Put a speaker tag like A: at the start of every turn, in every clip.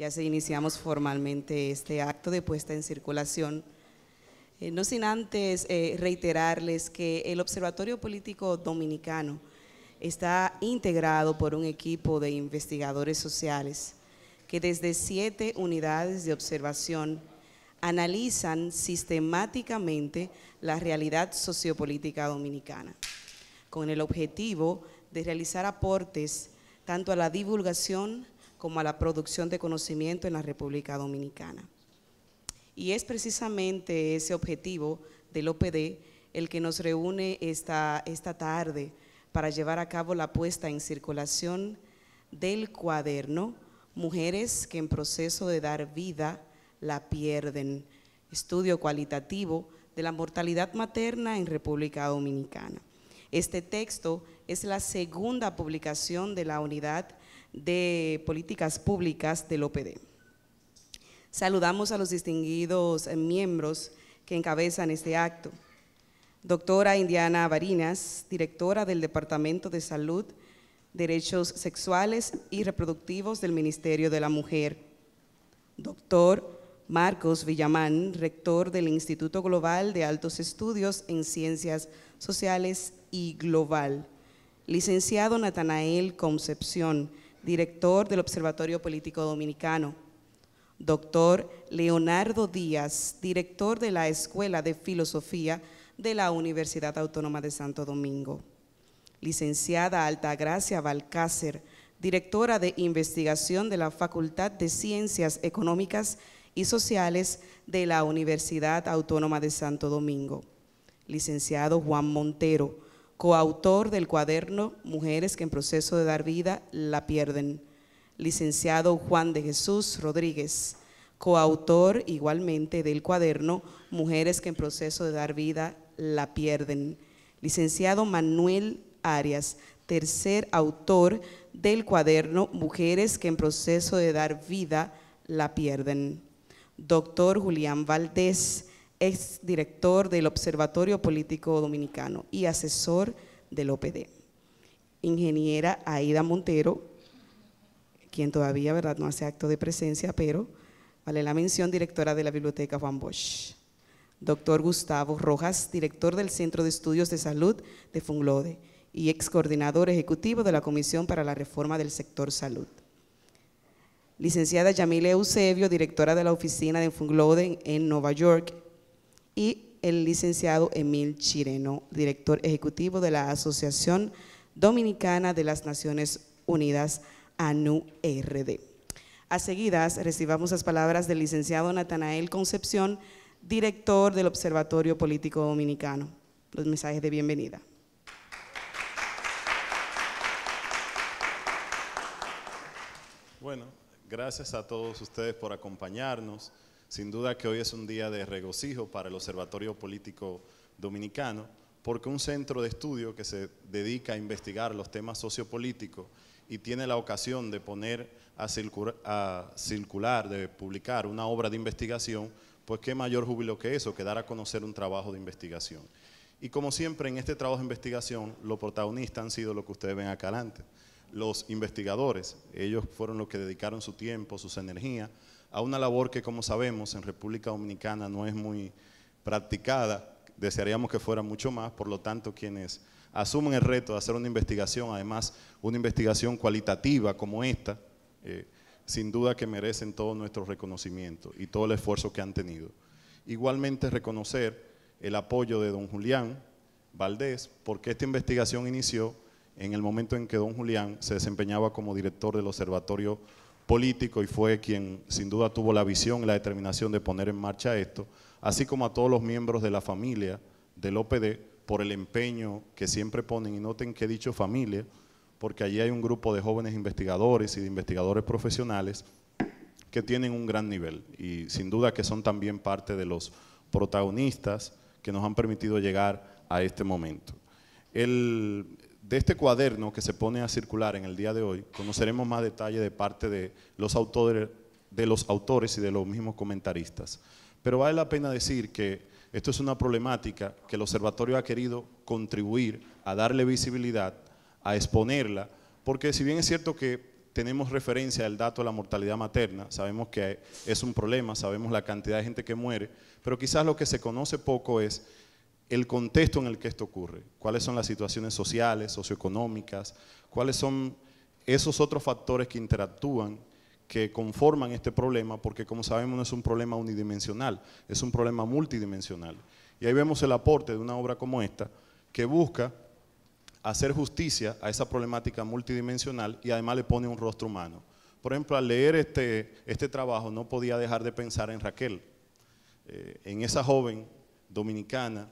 A: ya se iniciamos formalmente este acto de puesta en circulación. Eh, no sin antes eh, reiterarles que el Observatorio Político Dominicano está integrado por un equipo de investigadores sociales que desde siete unidades de observación analizan sistemáticamente la realidad sociopolítica dominicana, con el objetivo de realizar aportes tanto a la divulgación, como a la producción de conocimiento en la República Dominicana. Y es precisamente ese objetivo del OPD el que nos reúne esta, esta tarde para llevar a cabo la puesta en circulación del cuaderno Mujeres que en proceso de dar vida la pierden, estudio cualitativo de la mortalidad materna en República Dominicana. Este texto es la segunda publicación de la unidad de Políticas Públicas del OPD. Saludamos a los distinguidos eh, miembros que encabezan este acto. Doctora Indiana Barinas, directora del Departamento de Salud, Derechos Sexuales y Reproductivos del Ministerio de la Mujer. Doctor Marcos Villamán, rector del Instituto Global de Altos Estudios en Ciencias Sociales y Global. Licenciado Natanael Concepción, director del Observatorio Político Dominicano. Doctor Leonardo Díaz, director de la Escuela de Filosofía de la Universidad Autónoma de Santo Domingo. Licenciada Altagracia Balcácer, directora de investigación de la Facultad de Ciencias Económicas y Sociales de la Universidad Autónoma de Santo Domingo. Licenciado Juan Montero, coautor del cuaderno Mujeres que en proceso de dar vida la pierden, licenciado Juan de Jesús Rodríguez, coautor igualmente del cuaderno Mujeres que en proceso de dar vida la pierden, licenciado Manuel Arias, tercer autor del cuaderno Mujeres que en proceso de dar vida la pierden, doctor Julián Valdés, ex director del Observatorio Político Dominicano y asesor del OPD. Ingeniera Aida Montero, quien todavía ¿verdad? no hace acto de presencia, pero vale la mención, directora de la Biblioteca Juan Bosch. Doctor Gustavo Rojas, director del Centro de Estudios de Salud de Funglode y ex coordinador ejecutivo de la Comisión para la Reforma del Sector Salud. Licenciada Yamile Eusebio, directora de la oficina de Funglode en Nueva York y el licenciado Emil Chireno, director ejecutivo de la Asociación Dominicana de las Naciones Unidas, ANU-RD. E a seguidas, recibamos las palabras del licenciado Natanael Concepción, director del Observatorio Político Dominicano. Los mensajes de bienvenida.
B: Bueno, gracias a todos ustedes por acompañarnos. Sin duda que hoy es un día de regocijo para el Observatorio Político Dominicano, porque un centro de estudio que se dedica a investigar los temas sociopolíticos y tiene la ocasión de poner a, circular, de publicar una obra de investigación, pues qué mayor júbilo que eso, que dar a conocer un trabajo de investigación. Y como siempre en este trabajo de investigación, los protagonistas han sido lo que ustedes ven acá adelante, los investigadores. Ellos fueron los que dedicaron su tiempo, sus energías a una labor que, como sabemos, en República Dominicana no es muy practicada. Desearíamos que fuera mucho más, por lo tanto, quienes asumen el reto de hacer una investigación, además una investigación cualitativa como esta, eh, sin duda que merecen todo nuestro reconocimiento y todo el esfuerzo que han tenido. Igualmente reconocer el apoyo de don Julián Valdés, porque esta investigación inició en el momento en que don Julián se desempeñaba como director del Observatorio político y fue quien sin duda tuvo la visión y la determinación de poner en marcha esto, así como a todos los miembros de la familia del OPD por el empeño que siempre ponen. Y noten que he dicho familia, porque allí hay un grupo de jóvenes investigadores y de investigadores profesionales que tienen un gran nivel y sin duda que son también parte de los protagonistas que nos han permitido llegar a este momento. El de este cuaderno que se pone a circular en el día de hoy, conoceremos más detalle de parte de los autores, de los autores y de los mismos comentaristas. Pero vale la pena decir que esto es una problemática que el observatorio ha querido contribuir a darle visibilidad, a exponerla, porque si bien es cierto que tenemos referencia al dato de la mortalidad materna, sabemos que es un problema, sabemos la cantidad de gente que muere, pero quizás lo que se conoce poco es el contexto en el que esto ocurre, cuáles son las situaciones sociales, socioeconómicas, cuáles son esos otros factores que interactúan, que conforman este problema, porque como sabemos no es un problema unidimensional, es un problema multidimensional. Y ahí vemos el aporte de una obra como esta, que busca hacer justicia a esa problemática multidimensional y además le pone un rostro humano. Por ejemplo, al leer este, este trabajo no podía dejar de pensar en Raquel, eh, en esa joven dominicana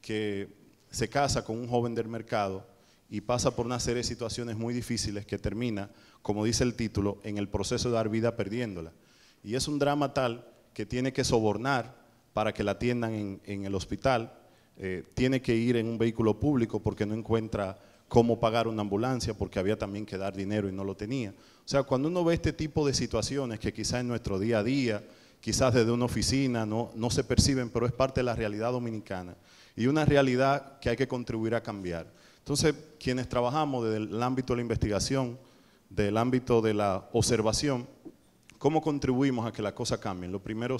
B: que se casa con un joven del mercado y pasa por una serie de situaciones muy difíciles que termina, como dice el título, en el proceso de dar vida perdiéndola. Y es un drama tal que tiene que sobornar para que la atiendan en, en el hospital, eh, tiene que ir en un vehículo público porque no encuentra cómo pagar una ambulancia porque había también que dar dinero y no lo tenía. O sea, cuando uno ve este tipo de situaciones que quizás en nuestro día a día, quizás desde una oficina, no se perciben, pero es parte de la realidad dominicana y una realidad que hay que contribuir a cambiar. Entonces, quienes trabajamos desde el ámbito de la investigación, del ámbito de la observación, ¿cómo contribuimos a que las cosas cambien? Lo primero,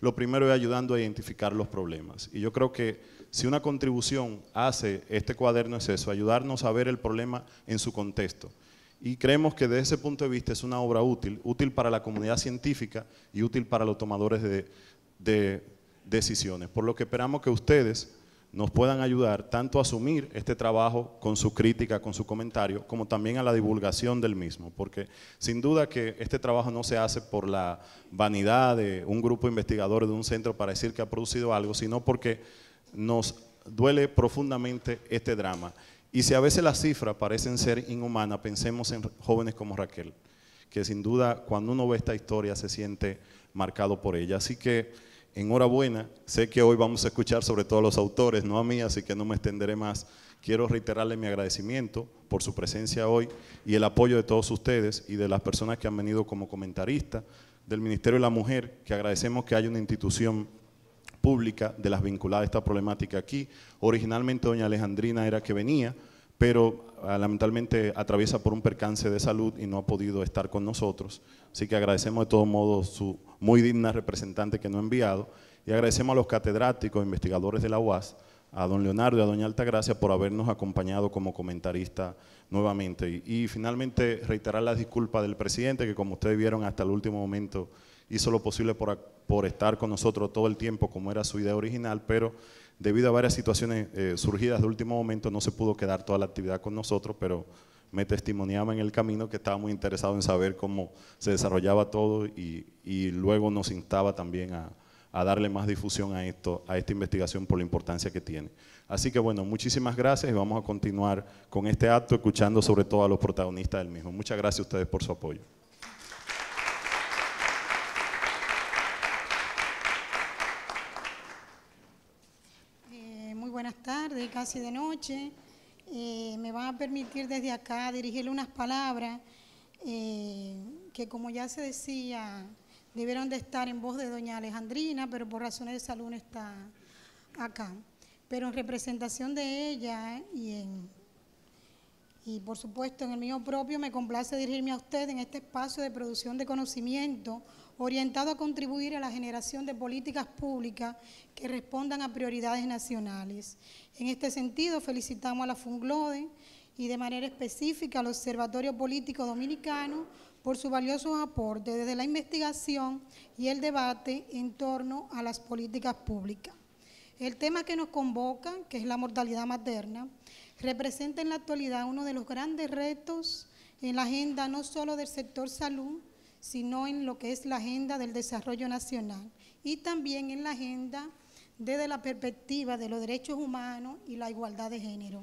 B: lo primero es ayudando a identificar los problemas. Y yo creo que si una contribución hace este cuaderno es eso, ayudarnos a ver el problema en su contexto. Y creemos que desde ese punto de vista es una obra útil, útil para la comunidad científica y útil para los tomadores de decisiones. Por lo que esperamos que ustedes nos puedan ayudar tanto a asumir este trabajo con su crítica, con su comentario, como también a la divulgación del mismo, porque sin duda que este trabajo no se hace por la vanidad de un grupo de investigadores de un centro para decir que ha producido algo, sino porque nos duele profundamente este drama. Y si a veces las cifras parecen ser inhumanas, pensemos en jóvenes como Raquel, que sin duda cuando uno ve esta historia se siente marcado por ella. Así que enhorabuena. Sé que hoy vamos a escuchar sobre todo a los autores, no a mí, así que no me extenderé más. Quiero reiterarle mi agradecimiento por su presencia hoy y el apoyo de todos ustedes y de las personas que han venido como comentaristas del Ministerio de la Mujer, que agradecemos que haya una institución pública de las vinculadas a esta problemática aquí. Originalmente doña Alejandrina era que venía, pero ah, lamentablemente atraviesa por un percance de salud y no ha podido estar con nosotros. Así que agradecemos de todos modos su muy digna representante que nos ha enviado y agradecemos a los catedráticos, e investigadores de la UAS, a don Leonardo y a doña Altagracia por habernos acompañado como comentarista nuevamente. Y, finalmente reiterar las disculpas del presidente que como ustedes vieron hasta el último momento hizo lo posible por, por estar con nosotros todo el tiempo como era su idea original, pero debido a varias situaciones eh, surgidas de último momento, no se pudo quedar toda la actividad con nosotros, pero me testimoniaba en el camino que estaba muy interesado en saber cómo se desarrollaba todo y, luego nos instaba también a, darle más difusión a, esto, a esta investigación por la importancia que tiene. Así que bueno, muchísimas gracias y vamos a continuar con este acto escuchando sobre todo a los protagonistas del mismo. Muchas gracias a ustedes por su apoyo.
C: tarde, casi de noche. Eh, me va a permitir desde acá dirigirle unas palabras eh, que, como ya se decía, debieron de estar en voz de doña Alejandrina, pero por razones de salud no está acá. Pero en representación de ella y en y por supuesto en el mío propio me complace dirigirme a usted en este espacio de producción de conocimiento orientado a contribuir a la generación de políticas públicas que respondan a prioridades nacionales. En este sentido, felicitamos a la FUNGLODE y de manera específica al Observatorio Político Dominicano por su valioso aporte desde la investigación y el debate en torno a las políticas públicas. El tema que nos convoca, que es la mortalidad materna, representa en la actualidad uno de los grandes retos en la agenda no solo del sector salud, sino en lo que es la agenda del desarrollo nacional y también en la agenda desde la perspectiva de los derechos humanos y la igualdad de género.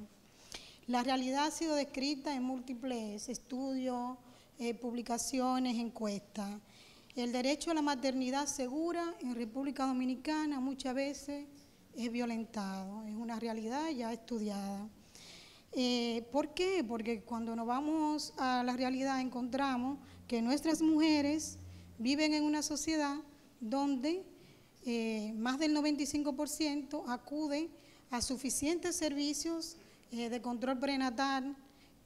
C: La realidad ha sido descrita en múltiples estudios, eh, publicaciones, encuestas. El derecho a la maternidad segura en República Dominicana muchas veces es violentado, es una realidad ya estudiada. Eh, ¿Por qué? Porque cuando nos vamos a la realidad encontramos que nuestras mujeres viven en una sociedad donde eh, más del 95% acude a suficientes servicios eh, de control prenatal,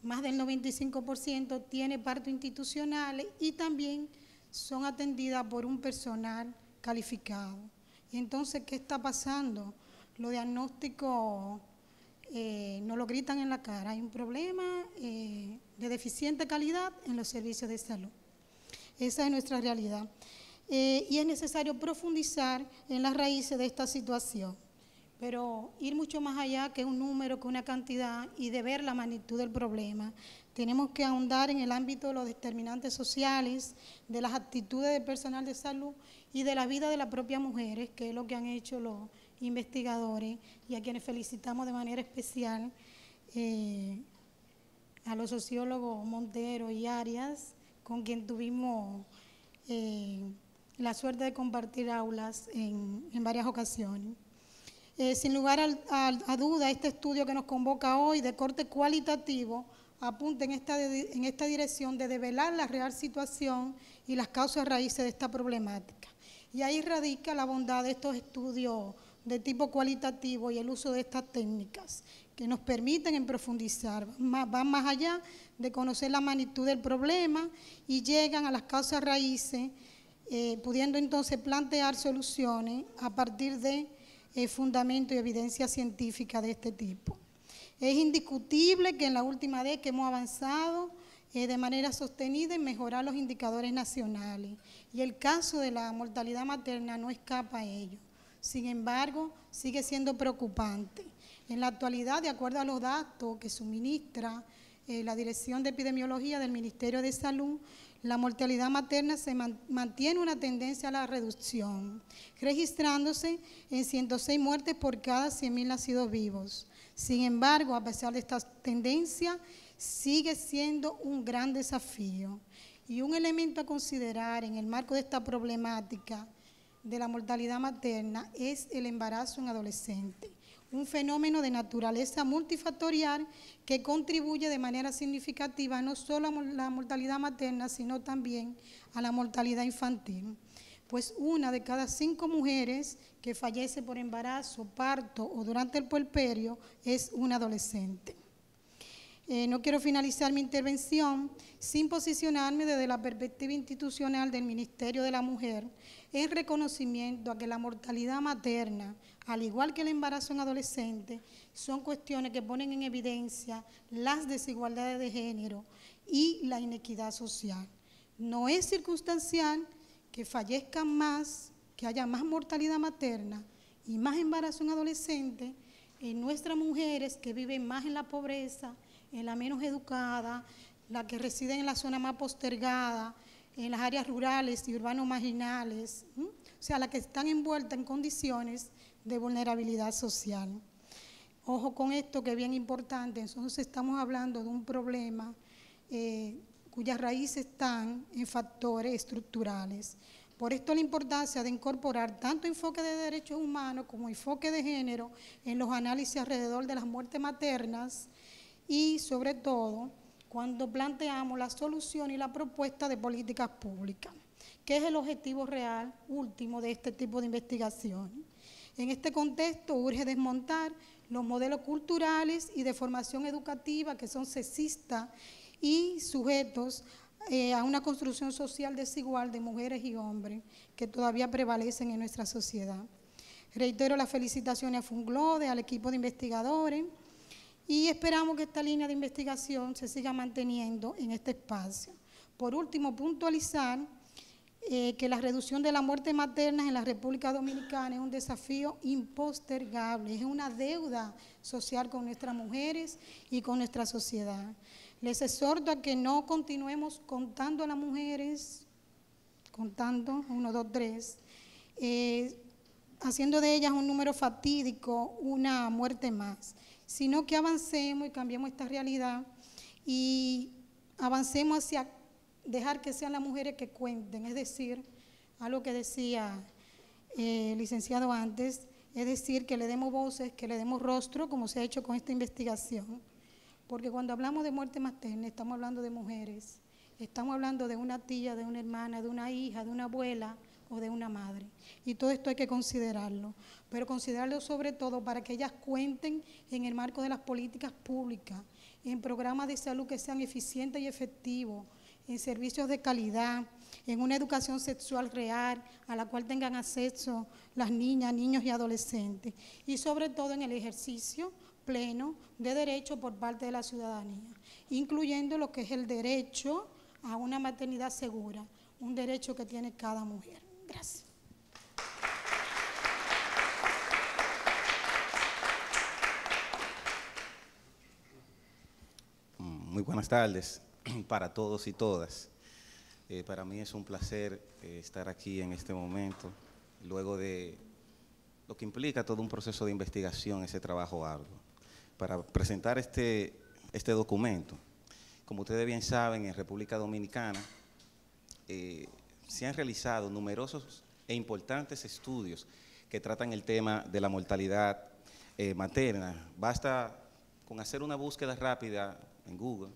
C: más del 95% tiene parto institucional y también son atendidas por un personal calificado. Entonces, ¿qué está pasando? Los diagnósticos eh, no lo gritan en la cara. Hay un problema eh, de deficiente calidad en los servicios de salud. Esa es nuestra realidad. Eh, y es necesario profundizar en las raíces de esta situación, pero ir mucho más allá que un número, que una cantidad y de ver la magnitud del problema. Tenemos que ahondar en el ámbito de los determinantes sociales, de las actitudes del personal de salud y de la vida de las propias mujeres, que es lo que han hecho los investigadores y a quienes felicitamos de manera especial, eh, a los sociólogos Montero y Arias, con quien tuvimos eh, la suerte de compartir aulas en, varias ocasiones. Eh, sin lugar a, duda, este estudio que nos convoca hoy de corte cualitativo apunta en esta, en esta dirección de develar la real situación y las causas raíces de esta problemática. Y ahí radica la bondad de estos estudios de tipo cualitativo y el uso de estas técnicas que nos permiten en profundizar, van más allá de conocer la magnitud del problema y llegan a las causas raíces, eh, pudiendo entonces plantear soluciones a partir de eh, fundamento y evidencia científica de este tipo. Es indiscutible que en la última década hemos avanzado eh, de manera sostenida en mejorar los indicadores nacionales y el caso de la mortalidad materna no escapa a ello. Sin embargo, sigue siendo preocupante. En la actualidad, de acuerdo a los datos que suministra eh, la Dirección de Epidemiología del Ministerio de Salud, la mortalidad materna se mantiene una tendencia a la reducción, registrándose en 106 muertes por cada 100.000 nacidos vivos. Sin embargo, a pesar de esta tendencia, sigue siendo un gran desafío. Y un elemento a considerar en el marco de esta problemática de la mortalidad materna es el embarazo en adolescente, un fenómeno de naturaleza multifactorial que contribuye de manera significativa no solo a la mortalidad materna, sino también a la mortalidad infantil, pues una de cada cinco mujeres que fallece por embarazo, parto o durante el puerperio es una adolescente. Eh, no quiero finalizar mi intervención sin posicionarme desde la perspectiva institucional del Ministerio de la Mujer en reconocimiento a que la mortalidad materna, al igual que el embarazo en adolescente, son cuestiones que ponen en evidencia las desigualdades de género y la inequidad social. No es circunstancial que fallezcan más, que haya más mortalidad materna y más embarazo en adolescente en nuestras mujeres que viven más en la pobreza, en la menos educada, la que reside en la zona más postergada, en las áreas rurales y urbanos marginales, o sea, la que están envuelta en condiciones de vulnerabilidad social. Ojo con esto que es bien importante, entonces estamos hablando de un problema eh, cuyas raíces están en factores estructurales. Por esto la importancia de incorporar tanto enfoque de derechos humanos como enfoque de género en los análisis alrededor de las muertes maternas, y sobre todo cuando planteamos la solución y la propuesta de políticas públicas, que es el objetivo real último de este tipo de investigación. En este contexto urge desmontar los modelos culturales y de formación educativa que son sexistas y sujetos eh, a una construcción social desigual de mujeres y hombres que todavía prevalecen en nuestra sociedad. Reitero las felicitaciones a Funglode, al equipo de investigadores, y esperamos que esta línea de investigación se siga manteniendo en este espacio. Por último, puntualizar eh, que la reducción de la muerte materna en la República Dominicana es un desafío impostergable, es una deuda social con nuestras mujeres y con nuestra sociedad. Les exhorto a que no continuemos contando a las mujeres, contando, uno, dos, tres, eh, haciendo de ellas un número fatídico, una muerte más sino que avancemos y cambiemos esta realidad y avancemos hacia dejar que sean las mujeres que cuenten, es decir, algo que decía eh, el licenciado antes, es decir, que le demos voces, que le demos rostro, como se ha hecho con esta investigación, porque cuando hablamos de muerte materna estamos hablando de mujeres, estamos hablando de una tía, de una hermana, de una hija, de una abuela, o de una madre. Y todo esto hay que considerarlo, pero considerarlo sobre todo para que ellas cuenten en el marco de las políticas públicas, en programas de salud que sean eficientes y efectivos, en servicios de calidad, en una educación sexual real a la cual tengan acceso las niñas, niños y adolescentes, y sobre todo en el ejercicio pleno de derechos por parte de la ciudadanía, incluyendo lo que es el derecho a una maternidad segura, un derecho que tiene cada mujer.
D: Muy buenas tardes para todos y todas. Eh, para mí es un placer eh, estar aquí en este momento, luego de lo que implica todo un proceso de investigación, ese trabajo arduo, para presentar este, este documento. Como ustedes bien saben, en República Dominicana eh, se han realizado numerosos e importantes estudios que tratan el tema de la mortalidad eh, materna. Basta con hacer una búsqueda rápida en Google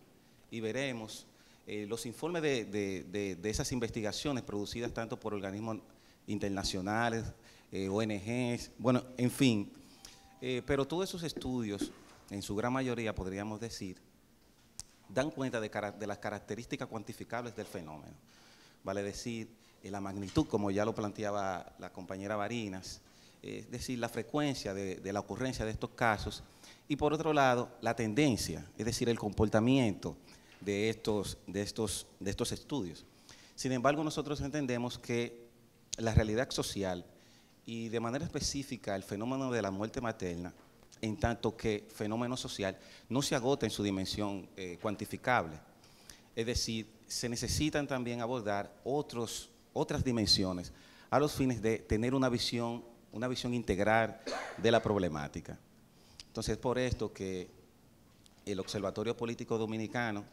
D: y veremos eh, los informes de, esas investigaciones producidas tanto por organismos internacionales, eh, ONGs, bueno, en fin. pero todos esos estudios, en su gran mayoría podríamos decir, dan cuenta de las características cuantificables del fenómeno vale decir, eh, la magnitud, como ya lo planteaba la compañera Varinas, eh, es decir, la frecuencia de, la ocurrencia de estos casos y por otro lado, la tendencia, es decir, el comportamiento de estos, de estos, de estos estudios. Sin embargo, nosotros entendemos que la realidad social y de manera específica el fenómeno de la muerte materna, en tanto que fenómeno social, no se agota en su dimensión eh, cuantificable. Es decir, se necesitan también abordar otros, otras dimensiones a los fines de tener una visión, una visión integral de la problemática. Entonces, por esto que el Observatorio Político Dominicano,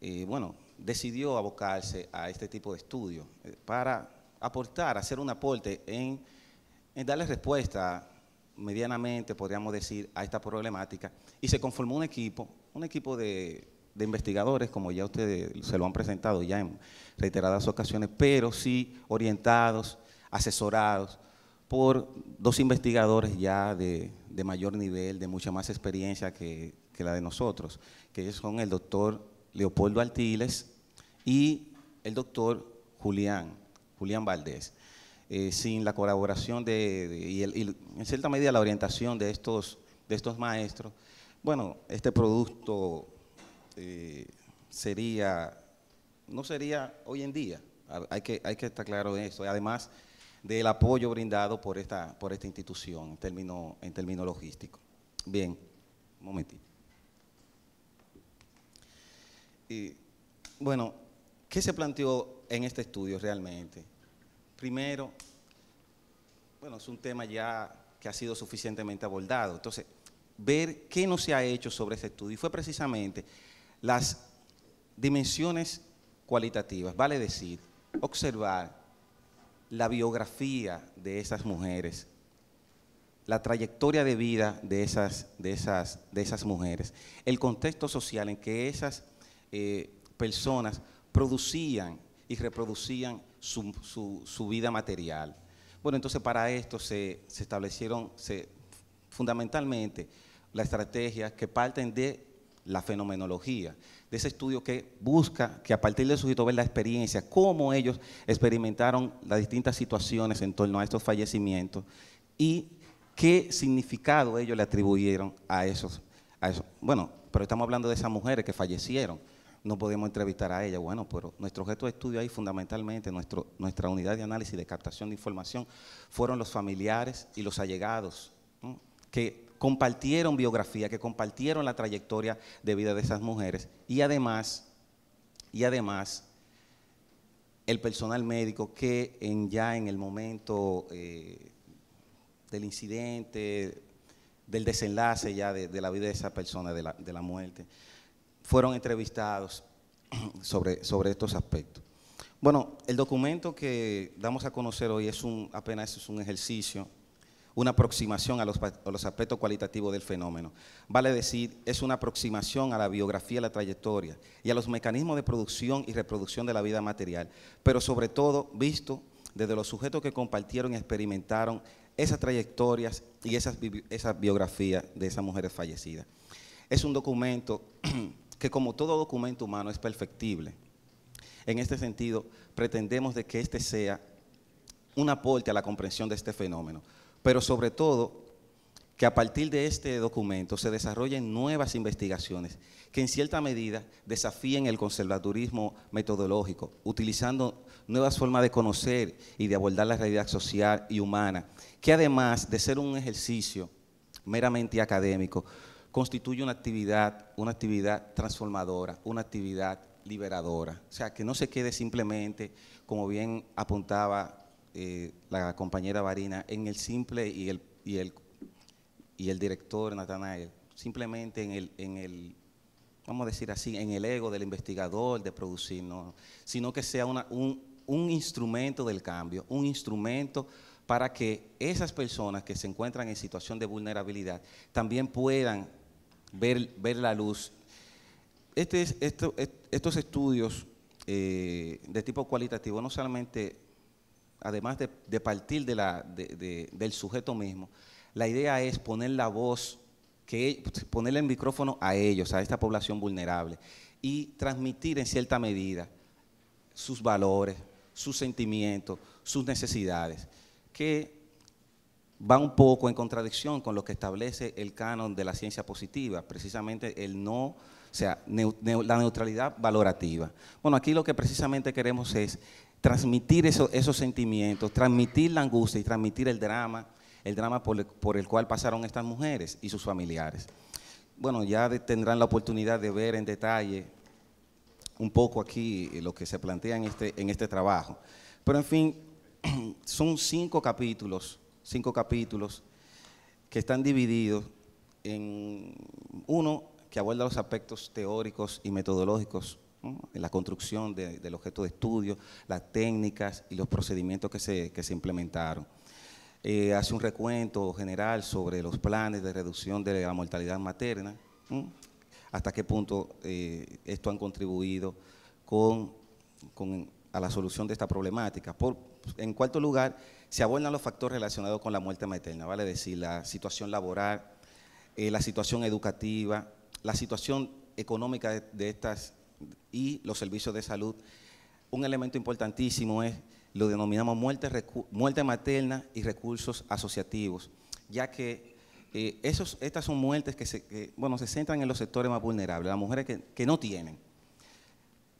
D: eh, bueno, decidió abocarse a este tipo de estudios eh, para aportar, hacer un aporte en, en darle respuesta medianamente, podríamos decir, a esta problemática. Y se conformó un equipo, un equipo de de investigadores, como ya ustedes se lo han presentado ya en reiteradas ocasiones, pero sí orientados, asesorados por dos investigadores ya de, mayor nivel, de mucha más experiencia que, la de nosotros, que son el doctor Leopoldo Altiles y el doctor Julián, Julián Valdés. Eh, sin la colaboración de, y, en cierta medida la orientación de estos, de estos maestros, bueno, este producto eh, sería, no sería hoy en día. Hay que, hay que estar claro en eso. Además del apoyo brindado por esta, por esta institución en términos en término logísticos. Bien, un momentito. Y, bueno, ¿qué se planteó en este estudio realmente? Primero, bueno, es un tema ya que ha sido suficientemente abordado. Entonces, ver qué no se ha hecho sobre este estudio. Y fue precisamente las dimensiones cualitativas, vale decir, observar la biografía de esas mujeres, la trayectoria de vida de esas, de esas, de esas mujeres, el contexto social en que esas eh, personas producían y reproducían su, vida material. Bueno, entonces para esto se, establecieron se, fundamentalmente las estrategias que parten de la fenomenología, de ese estudio que busca que a partir del sujeto ver la experiencia, cómo ellos experimentaron las distintas situaciones en torno a estos fallecimientos y qué significado ellos le atribuyeron a esos. A Bueno, pero estamos hablando de esas mujeres que fallecieron, no podemos entrevistar a ellas, bueno, pero nuestro objeto de estudio ahí fundamentalmente, nuestro, nuestra unidad de análisis de captación de información, fueron los familiares y los allegados, que compartieron biografía, que compartieron la trayectoria de vida de esas mujeres y además, y además el personal médico que en, ya en el momento eh, del incidente, del desenlace ya de, la vida de esa persona, de la, muerte, fueron entrevistados sobre, sobre estos aspectos. Bueno, el documento que damos a conocer hoy es un, apenas es un ejercicio una aproximación a los, aspectos cualitativos del fenómeno. Vale decir, es una aproximación a la biografía, a la trayectoria y a los mecanismos de producción y reproducción de la vida material, pero sobre todo visto desde los sujetos que compartieron y experimentaron esas trayectorias y esas, biografía biografías de esas mujeres fallecidas. Es un documento que como todo documento humano es perfectible. En este sentido, pretendemos de que este sea un aporte a la comprensión de este fenómeno pero sobre todo que a partir de este documento se desarrollen nuevas investigaciones que en cierta medida desafíen el conservadurismo metodológico, utilizando nuevas formas de conocer y de abordar la realidad social y humana, que además de ser un ejercicio meramente académico, constituye una actividad, una actividad transformadora, una actividad liberadora. O sea, que no se quede simplemente, como bien apuntaba eh, la compañera Barina en el simple y el, y el, y el director Natanael, simplemente en el, en el, vamos a decir así, en el ego del investigador de producir, sino que sea una, un, un instrumento del cambio, un instrumento para que esas personas que se encuentran en situación de vulnerabilidad también puedan ver, ver la luz. Este, estos estudios eh, de tipo cualitativo no solamente además de, partir del sujeto mismo, la idea es poner la voz, que, e, ponerle el micrófono a ellos, a esta población vulnerable, y transmitir en cierta medida sus valores, sus sentimientos, sus necesidades, que va un poco en contradicción con lo que establece el canon de la ciencia positiva, precisamente el no, o sea, la neutralidad valorativa. Bueno, aquí lo que precisamente queremos es transmitir esos sentimientos, transmitir la angustia y transmitir el drama, el drama por el, cual pasaron estas mujeres y sus familiares. Bueno, ya tendrán la oportunidad de ver en detalle un poco aquí eh, lo que se plantea en este, en este trabajo. Pero en fin, son cinco capítulos, cinco capítulos que están divididos en uno que aborda los aspectos teóricos y metodológicos en la construcción del objeto de estudio, las técnicas y los procedimientos que se, implementaron. Eh, hace un recuento general sobre los planes de reducción de la mortalidad materna, hasta qué punto eh, esto han contribuido con, a la solución de esta problemática. en cuarto lugar, se abordan los factores relacionados con la muerte materna, vale es decir, la situación laboral, eh, la situación educativa, la situación económica de, estas y los servicios de salud. Un elemento importantísimo es, lo denominamos muerte, materna y recursos asociativos, ya que eh, estas son muertes que se, centran en los sectores más vulnerables, las mujeres que, que no tienen,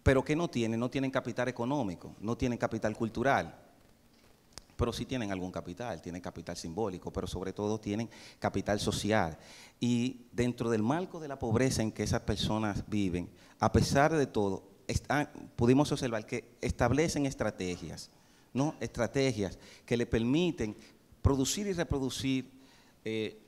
D: pero que no tienen, no tienen capital económico, no tienen capital cultural, pero sí tienen algún capital, tienen capital simbólico, pero sobre todo tienen capital social. Y dentro del marco de la pobreza en que esas personas viven, a pesar de todo, ah, pudimos observar que establecen estrategias, ¿no? estrategias que le permiten producir y reproducir eh,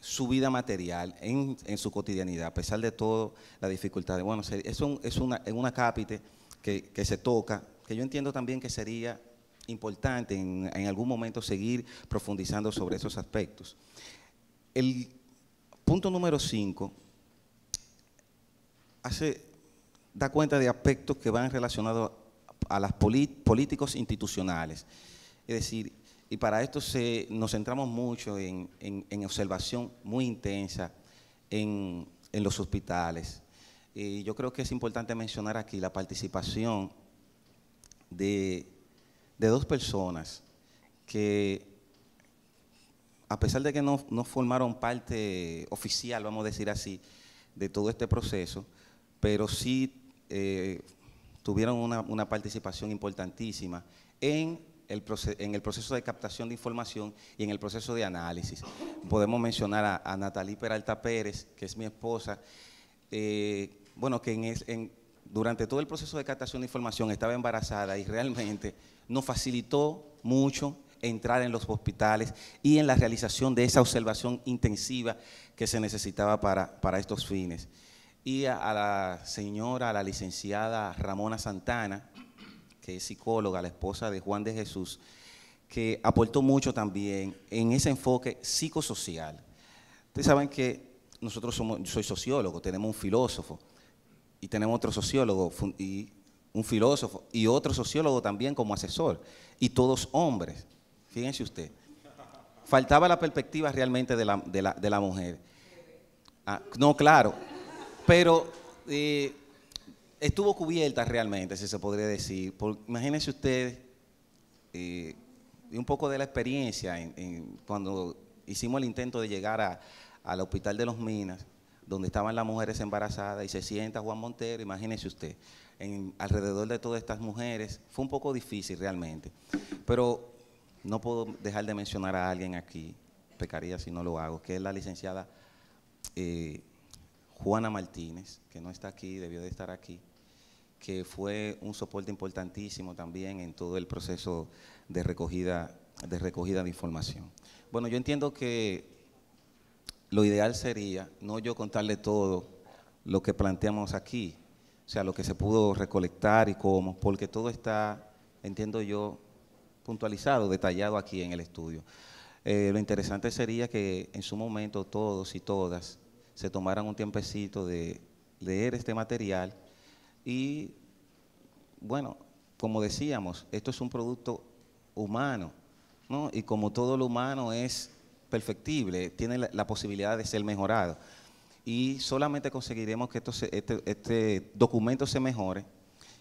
D: su vida material en, su cotidianidad, a pesar de todo la dificultad. Bueno, es, un, es una, una cápita que se toca, que yo entiendo también que sería importante en, algún momento seguir profundizando sobre esos aspectos. El punto número 5 da cuenta de aspectos que van relacionados a, las políticos institucionales. Es decir, y para esto nos centramos mucho en, observación muy intensa en, en los hospitales. Y eh, yo creo que es importante mencionar aquí la participación de de dos personas que, a pesar de que no, formaron parte oficial, vamos a decir así, de todo este proceso, pero sí eh, tuvieron una, participación importantísima en el, en el proceso de captación de información y en el proceso de análisis. Podemos mencionar a, a Peralta Pérez, que es mi esposa, eh, bueno, que durante todo el proceso de captación de información estaba embarazada y realmente nos facilitó mucho entrar en los hospitales y en la realización de esa observación intensiva que se necesitaba para, estos fines. Y a, la señora, a la licenciada Ramona Santana, que es psicóloga, la esposa de Juan de Jesús, que aportó mucho también en ese enfoque psicosocial. Ustedes saben que nosotros somos, soy sociólogo, tenemos un filósofo y tenemos otro sociólogo y un filósofo y otro sociólogo también como asesor, y todos hombres. Fíjense usted. Faltaba la perspectiva realmente de la, de la, de la mujer. Ah, no, claro. Pero eh, estuvo cubierta realmente, si se podría decir. Por, imagínense ustedes eh, un poco de la experiencia cuando hicimos el intento de llegar a, al hospital de los Minas, donde estaban las mujeres embarazadas, y se sienta Juan Montero, imagínense usted alrededor de todas estas mujeres. Fue un poco difícil realmente, pero no puedo dejar de mencionar a alguien aquí, pecaría si no lo hago, que es la licenciada eh, Juana Martínez, que no está aquí, debió de estar aquí, que fue un soporte importantísimo también en todo el proceso de recogida de, recogida de información. Bueno, yo entiendo que lo ideal sería no yo contarle todo lo que planteamos aquí, o sea, lo que se pudo recolectar y cómo, porque todo está, entiendo yo, puntualizado, detallado aquí en el estudio. Eh, lo interesante sería que en su momento todos y todas se tomaran un tiempecito de leer este material y, bueno, como decíamos, esto es un producto humano, ¿no? Y como todo lo humano es perfectible, tiene la posibilidad de ser mejorado y solamente conseguiremos que este, este, documento se mejore.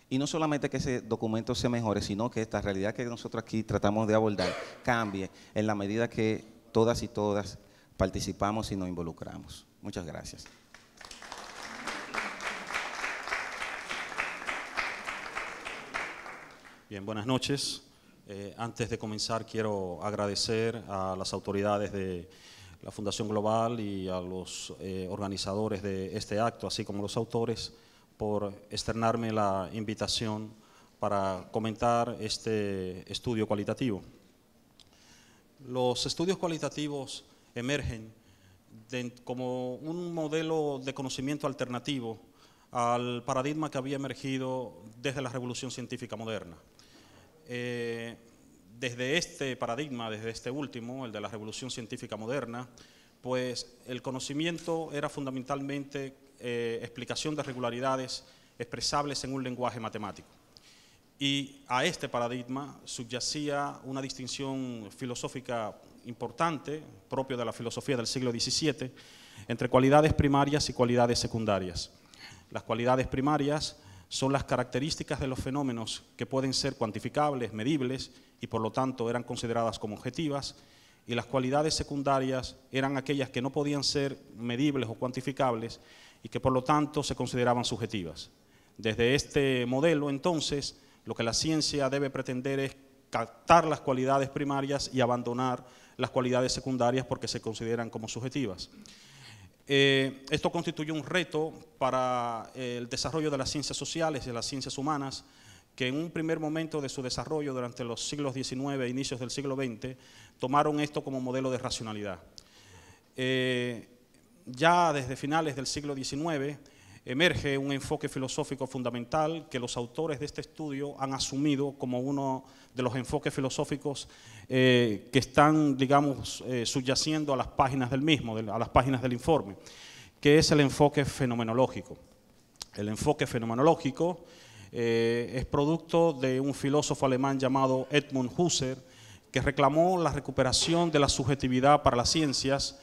D: Y no solamente que ese documento se mejore, sino que esta realidad que nosotros aquí tratamos de abordar cambie en la medida que todas y todas participamos y nos involucramos. Muchas gracias.
E: Bien, buenas noches. Eh, antes de comenzar, quiero agradecer a las autoridades de la Fundación Global y a los eh, organizadores de este acto, así como los autores, por externarme la invitación para comentar este estudio cualitativo. Los estudios cualitativos emergen como un modelo de conocimiento alternativo al paradigma que había emergido desde la revolución científica moderna. Eh, desde este paradigma, desde este último, el de la revolución científica moderna, pues el conocimiento era fundamentalmente eh, explicación de regularidades expresables en un lenguaje matemático. Y a este paradigma subyacía una distinción filosófica importante, propio de la filosofía del siglo XVII, entre cualidades primarias y cualidades secundarias. Las cualidades primarias son las características de los fenómenos que pueden ser cuantificables, medibles y por lo tanto eran consideradas como objetivas, y las cualidades secundarias eran aquellas que no podían ser medibles o cuantificables y que por lo tanto se consideraban subjetivas. Desde este modelo, entonces, lo que la ciencia debe pretender es captar las cualidades primarias y abandonar las cualidades secundarias porque se consideran como subjetivas. Eh, esto constituye un reto para el desarrollo de las ciencias sociales y de las ciencias humanas, que en un primer momento de su desarrollo durante los siglos XIX e inicios del siglo XX tomaron esto como modelo de racionalidad. Eh, ya desde finales del siglo XIX emerge un enfoque filosófico fundamental que los autores de este estudio han asumido como uno de los enfoques filosóficos eh, que están, digamos, eh, subyaciendo a las páginas del mismo, a las páginas del informe, que es el enfoque fenomenológico. El enfoque fenomenológico eh, es producto de un filósofo alemán llamado Edmund Husserl, que reclamó la recuperación de la subjetividad para las ciencias,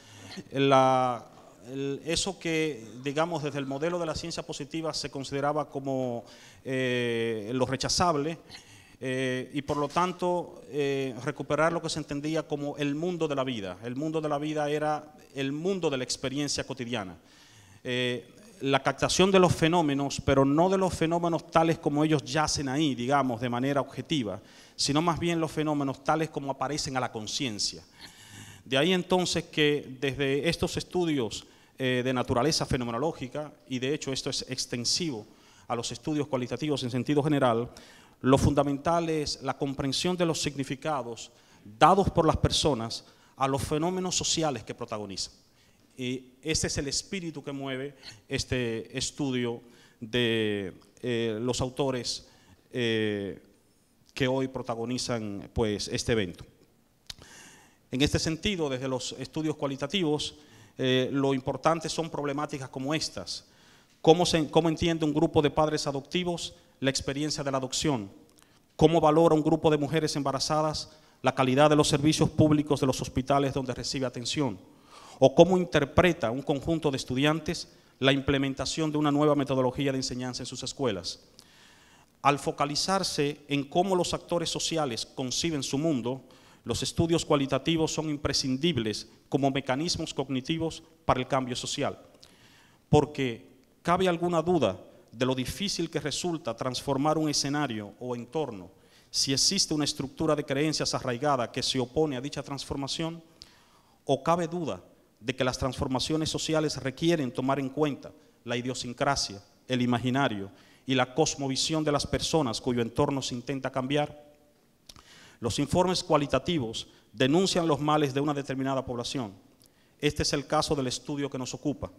E: eso que, digamos, desde el modelo de la ciencia positiva se consideraba como eh, lo rechazable, eh, y por lo tanto recuperar lo que se entendía como el mundo de la vida. El mundo de la vida era el mundo de la experiencia cotidiana la captación de los fenómenos, pero no de los fenómenos tales como ellos yacen ahí, digamos, de manera objetiva, sino más bien los fenómenos tales como aparecen a la conciencia. De ahí entonces que desde estos estudios eh, de naturaleza fenomenológica, y de hecho esto es extensivo a los estudios cualitativos en sentido general, lo fundamental es la comprensión de los significados dados por las personas a los fenómenos sociales que protagonizan. Y ese es el espíritu que mueve este estudio de eh, los autores eh, que hoy protagonizan pues, este evento. En este sentido, desde los estudios cualitativos, eh, lo importante son problemáticas como estas. ¿Cómo, se, ¿Cómo entiende un grupo de padres adoptivos la experiencia de la adopción? ¿Cómo valora un grupo de mujeres embarazadas la calidad de los servicios públicos de los hospitales donde recibe atención? o cómo interpreta un conjunto de estudiantes la implementación de una nueva metodología de enseñanza en sus escuelas. Al focalizarse en cómo los actores sociales conciben su mundo, los estudios cualitativos son imprescindibles como mecanismos cognitivos para el cambio social, porque cabe alguna duda de lo difícil que resulta transformar un escenario o entorno si existe una estructura de creencias arraigada que se opone a dicha transformación, o cabe duda de que las transformaciones sociales requieren tomar en cuenta la idiosincrasia, el imaginario y la cosmovisión de las personas cuyo entorno se intenta cambiar? Los informes cualitativos denuncian los males de una determinada población. Este es el caso del estudio que nos ocupa.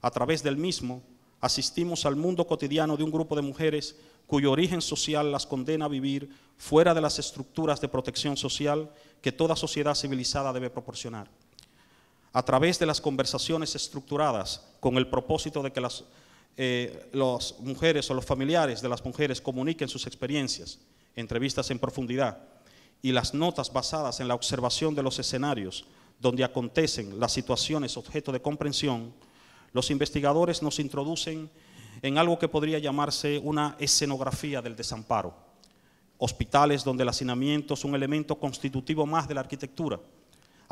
E: A través del mismo, asistimos al mundo cotidiano de un grupo de mujeres cuyo origen social las condena a vivir fuera de las estructuras de protección social que toda sociedad civilizada debe proporcionar a través de las conversaciones estructuradas con el propósito de que eh, las mujeres o los familiares de las mujeres comuniquen sus experiencias, entrevistas en profundidad y las notas basadas en la observación de los escenarios donde acontecen las situaciones objeto de comprensión, los investigadores nos introducen en algo que podría llamarse una escenografía del desamparo. Hospitales donde el hacinamiento es un elemento constitutivo más de la arquitectura,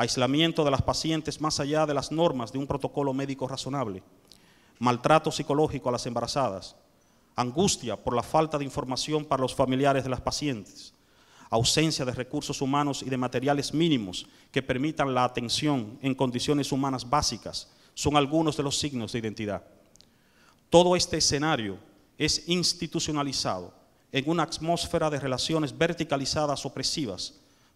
E: aislamiento de las pacientes más allá de las normas de un protocolo médico razonable, maltrato psicológico a las embarazadas, angustia por la falta de información para los familiares de las pacientes, ausencia de recursos humanos y de materiales mínimos que permitan la atención en condiciones humanas básicas, son algunos de los signos de identidad. Todo este escenario es institucionalizado en una atmósfera de relaciones verticalizadas opresivas,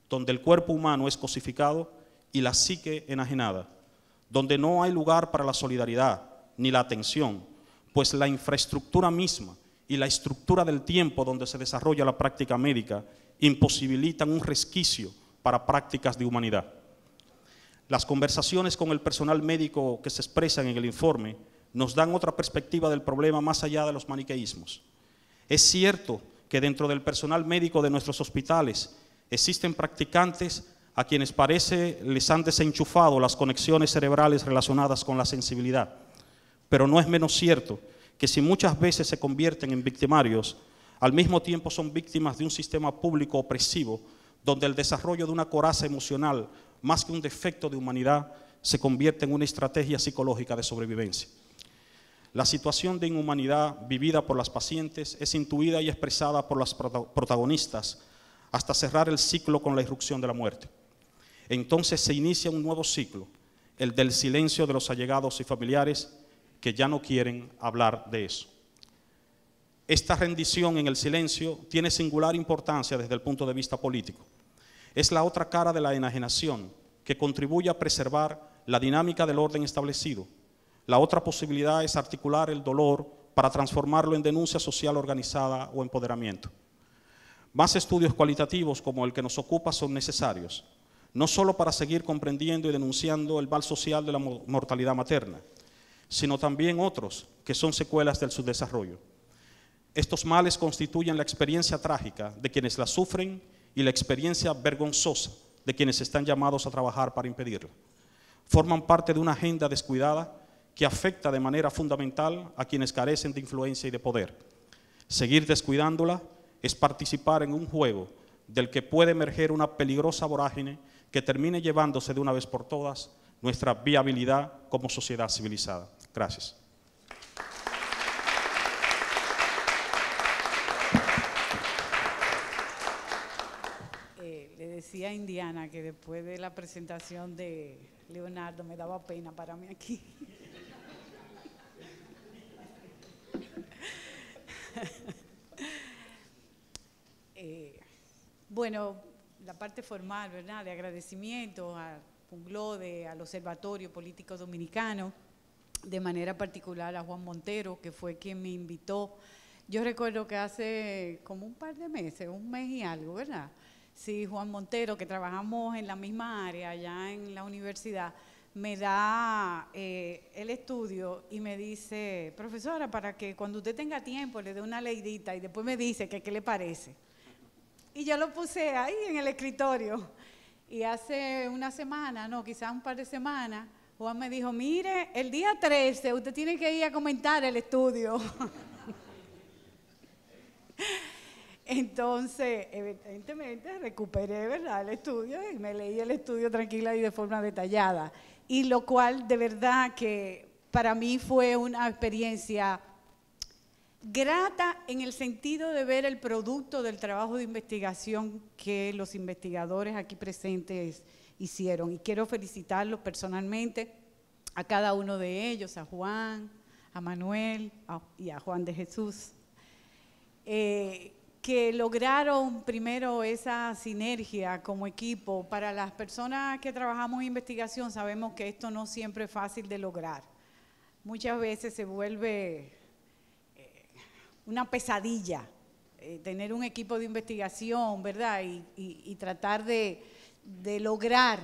E: donde el cuerpo humano es cosificado y la psique enajenada, donde no hay lugar para la solidaridad ni la atención, pues la infraestructura misma y la estructura del tiempo donde se desarrolla la práctica médica imposibilitan un resquicio para prácticas de humanidad. Las conversaciones con el personal médico que se expresan en el informe nos dan otra perspectiva del problema más allá de los maniqueísmos. Es cierto que dentro del personal médico de nuestros hospitales existen practicantes a quienes parece les han desenchufado las conexiones cerebrales relacionadas con la sensibilidad. Pero no es menos cierto que si muchas veces se convierten en victimarios, al mismo tiempo son víctimas de un sistema público opresivo donde el desarrollo de una coraza emocional, más que un defecto de humanidad, se convierte en una estrategia psicológica de sobrevivencia. La situación de inhumanidad vivida por las pacientes es intuida y expresada por las protagonistas hasta cerrar el ciclo con la irrupción de la muerte. Entonces se inicia un nuevo ciclo, el del silencio de los allegados y familiares que ya no quieren hablar de eso. Esta rendición en el silencio tiene singular importancia desde el punto de vista político. Es la otra cara de la enajenación que contribuye a preservar la dinámica del orden establecido. La otra posibilidad es articular el dolor para transformarlo en denuncia social organizada o empoderamiento. Más estudios cualitativos como el que nos ocupa son necesarios no solo para seguir comprendiendo y denunciando el mal social de la mortalidad materna, sino también otros que son secuelas del subdesarrollo. Estos males constituyen la experiencia trágica de quienes la sufren y la experiencia vergonzosa de quienes están llamados a trabajar para impedirlo. Forman parte de una agenda descuidada que afecta de manera fundamental a quienes carecen de influencia y de poder. Seguir descuidándola es participar en un juego del que puede emerger una peligrosa vorágine que termine llevándose de una vez por todas nuestra viabilidad como sociedad civilizada. Gracias.
F: Eh, le decía a Indiana que después de la presentación de Leonardo me daba pena para mí aquí. Eh, bueno, la parte formal, ¿verdad?, de agradecimiento a Punglode, al Observatorio Político Dominicano, de manera particular a Juan Montero, que fue quien me invitó. Yo recuerdo que hace como un par de meses, un mes y algo, ¿verdad? Sí, Juan Montero, que trabajamos en la misma área allá en la universidad, me da eh, el estudio y me dice, profesora, para que cuando usted tenga tiempo le dé una leidita y después me dice que qué le parece. Y yo lo puse ahí en el escritorio. Y hace una semana, no, quizás un par de semanas, Juan me dijo, mire, el día 13 usted tiene que ir a comentar el estudio. Entonces, evidentemente, recuperé ¿verdad? el estudio y me leí el estudio tranquila y de forma detallada. Y lo cual, de verdad, que para mí fue una experiencia grata en el sentido de ver el producto del trabajo de investigación que los investigadores aquí presentes hicieron. Y quiero felicitarlos personalmente a cada uno de ellos, a Juan, a Manuel y a Juan de Jesús, eh, que lograron primero esa sinergia como equipo. Para las personas que trabajamos en investigación sabemos que esto no siempre es fácil de lograr. Muchas veces se vuelve una pesadilla eh, tener un equipo de investigación, ¿verdad? Y, tratar de, de, lograr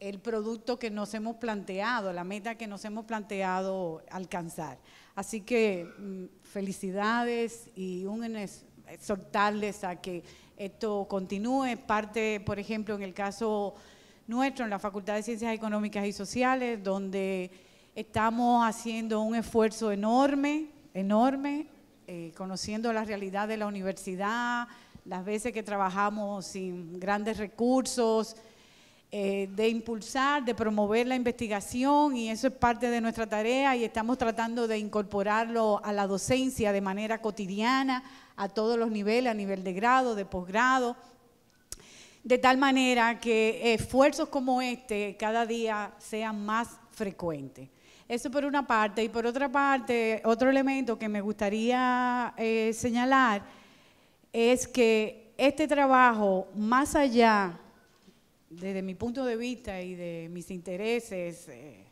F: el producto que nos hemos planteado, la meta que nos hemos planteado alcanzar. Así que mm, felicidades y un exhortarles a que esto continúe. Parte, por ejemplo, en el caso nuestro, en la Facultad de Ciencias Económicas y Sociales, donde estamos haciendo un esfuerzo enorme, enorme eh, conociendo la realidad de la universidad, las veces que trabajamos sin grandes recursos, eh, de impulsar, de promover la investigación y eso es parte de nuestra tarea y estamos tratando de incorporarlo a la docencia de manera cotidiana, a todos los niveles, a nivel de grado, de posgrado, de tal manera que esfuerzos como este cada día sean más frecuentes. Eso por una parte. Y por otra parte, otro elemento que me gustaría eh, señalar es que este trabajo, más allá, desde mi punto de vista y de mis intereses eh,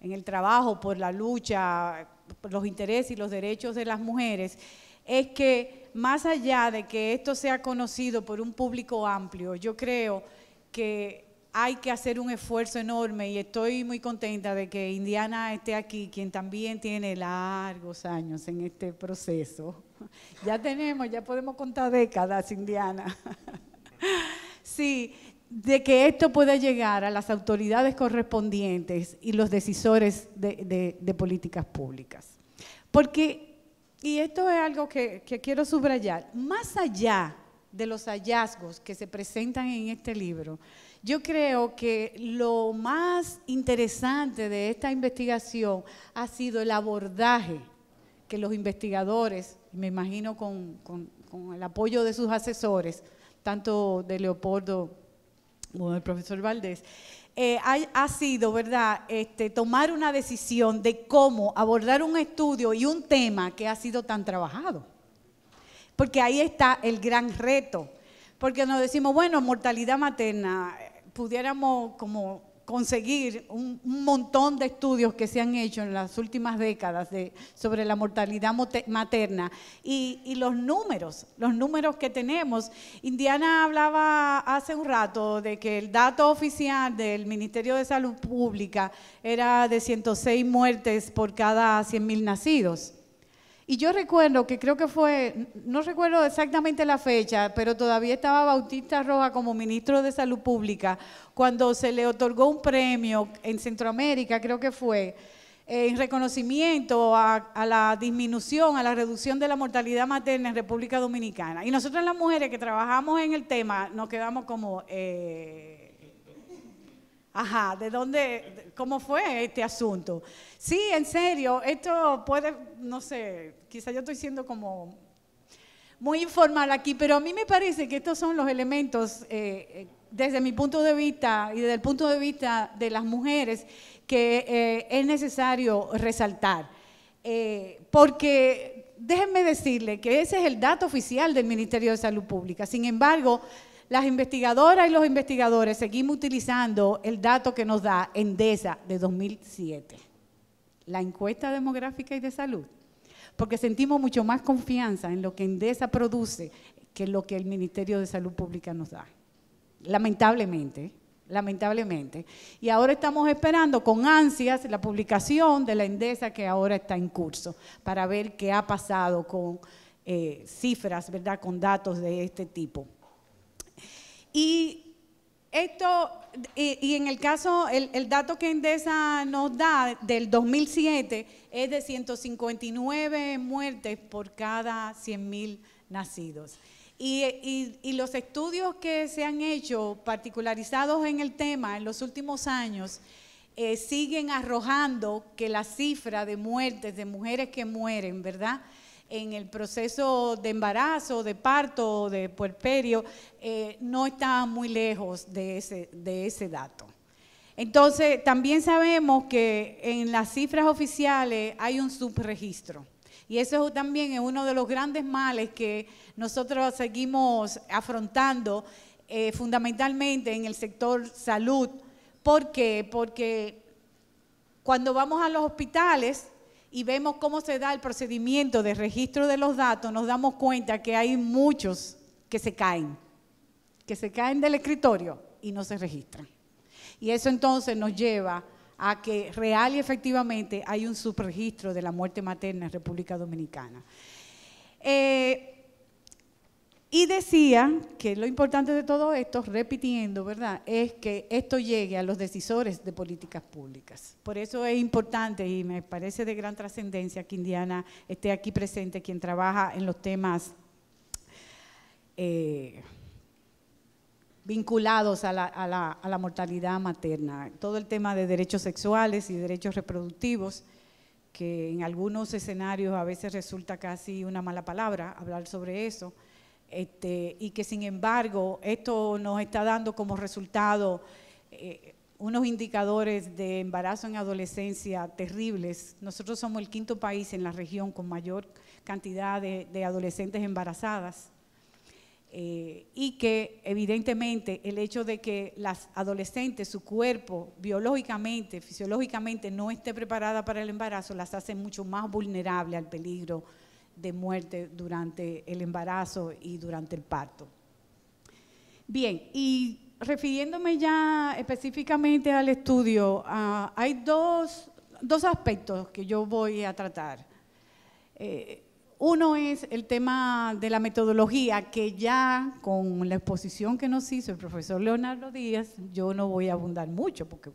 F: en el trabajo por la lucha, por los intereses y los derechos de las mujeres, es que más allá de que esto sea conocido por un público amplio, yo creo que hay que hacer un esfuerzo enorme y estoy muy contenta de que Indiana esté aquí, quien también tiene largos años en este proceso. Ya tenemos, ya podemos contar décadas, Indiana. Sí, de que esto pueda llegar a las autoridades correspondientes y los decisores de, políticas públicas. Porque, y esto es algo que quiero subrayar, más allá de los hallazgos que se presentan en este libro, yo creo que lo más interesante de esta investigación ha sido el abordaje que los investigadores, me imagino con, el apoyo de sus asesores, tanto de Leopoldo como del profesor Valdés, eh, ha, sido, ¿verdad?, este, tomar una decisión de cómo abordar un estudio y un tema que ha sido tan trabajado. Porque ahí está el gran reto. Porque nos decimos, bueno, mortalidad materna, pudiéramos como conseguir un, montón de estudios que se han hecho en las últimas décadas de, sobre la mortalidad materna y, y, los números, los números que tenemos. Indiana hablaba hace un rato de que el dato oficial del Ministerio de Salud Pública era de 106 muertes por cada 100.000 nacidos. Y yo recuerdo que creo que fue, no recuerdo exactamente la fecha, pero todavía estaba Bautista Roja como ministro de Salud Pública, cuando se le otorgó un premio en Centroamérica, creo que fue, en reconocimiento a, la disminución, a la reducción de la mortalidad materna en República Dominicana. Y nosotras las mujeres que trabajamos en el tema nos quedamos como... Eh, Ajá, ¿de dónde, cómo fue este asunto? Sí, en serio, esto puede, no sé, quizá yo estoy siendo como muy informal aquí, pero a mí me parece que estos son los elementos, eh, eh, desde mi punto de vista y desde el punto de vista de las mujeres, que eh, es necesario resaltar. porque déjenme decirle que ese es el dato oficial del Ministerio de Salud Pública. Sin embargo, las investigadoras y los investigadores seguimos utilizando el dato que nos da Endesa de 2007, la encuesta demográfica y de salud, porque sentimos mucho más confianza en lo que Endesa produce que lo que el Ministerio de Salud Pública nos da. Lamentablemente, lamentablemente. Y ahora estamos esperando con ansias la publicación de la Endesa que ahora está en curso para ver qué ha pasado con eh, cifras, ¿verdad? Con datos de este tipo. Y esto, y, en el caso, el, dato que Endesa nos da del 2007 es de 159 muertes por cada 100.000 mil nacidos. Y, los estudios que se han hecho particularizados en el tema en los últimos años eh, siguen arrojando que la cifra de muertes de mujeres que mueren, ¿verdad? en el proceso de embarazo, de parto, de puerperio, eh, no está muy lejos de ese, de ese dato. Entonces, también sabemos que en las cifras oficiales hay un subregistro. Y eso también es uno de los grandes males que nosotros seguimos afrontando eh, fundamentalmente en el sector salud. ¿Por qué? Porque cuando vamos a los hospitales, y vemos cómo se da el procedimiento de registro de los datos, nos damos cuenta que hay muchos que se caen, que se caen del escritorio y no se registran. Y eso entonces nos lleva a que real y efectivamente hay un subregistro de la muerte materna en República Dominicana. Eh, y decía que lo importante de todo esto, repitiendo, ¿verdad?, es que esto llegue a los decisores de políticas públicas. Por eso es importante y me parece de gran trascendencia que Indiana esté aquí presente, quien trabaja en los temas eh, vinculados a la mortalidad materna. Todo el tema de derechos sexuales y derechos reproductivos que en algunos escenarios a veces resulta casi una mala palabra hablar sobre eso, este, y que sin embargo esto nos está dando como resultado eh, unos indicadores de embarazo en adolescencia terribles. Nosotros somos el quinto país en la región con mayor cantidad de, adolescentes embarazadas. Eh, y que evidentemente el hecho de que las adolescentes, su cuerpo biológicamente, fisiológicamente no esté preparada para el embarazo, las hace mucho más vulnerables al peligro de muerte durante el embarazo y durante el parto. Bien, y refiriéndome ya específicamente al estudio, ah, hay dos, aspectos que yo voy a tratar. Eh, uno es el tema de la metodología, que ya con la exposición que nos hizo el profesor Leonardo Díaz, yo no voy a abundar mucho, porque,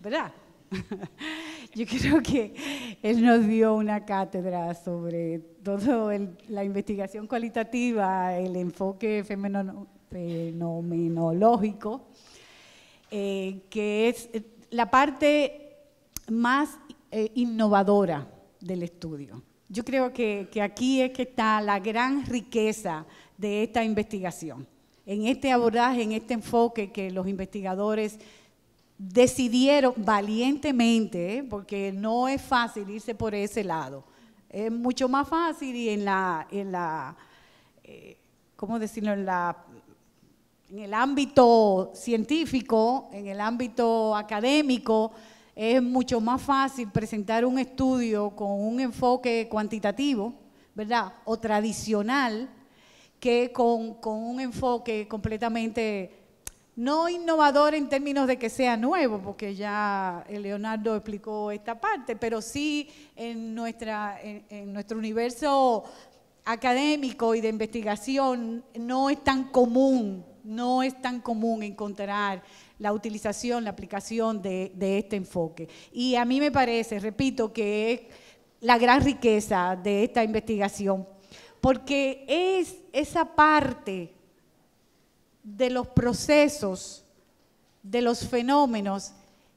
F: ¿verdad? Yo creo que él nos dio una cátedra sobre toda la investigación cualitativa, el enfoque fenomenológico, eh, que es eh, la parte más eh, innovadora del estudio. Yo creo que, que aquí es que está la gran riqueza de esta investigación, en este abordaje, en este enfoque que los investigadores decidieron valientemente, ¿eh? porque no es fácil irse por ese lado, es mucho más fácil y en la, en la eh, decirlo? En, la, en el ámbito científico, en el ámbito académico, es mucho más fácil presentar un estudio con un enfoque cuantitativo, ¿verdad? O tradicional, que con, con un enfoque completamente no innovador en términos de que sea nuevo, porque ya Leonardo explicó esta parte, pero sí en, nuestra, nuestro universo académico y de investigación no es tan común, no es tan común encontrar la utilización, la aplicación de este enfoque. Y a mí me parece, repito, que es la gran riqueza de esta investigación, porque es esa parte de los procesos, de los fenómenos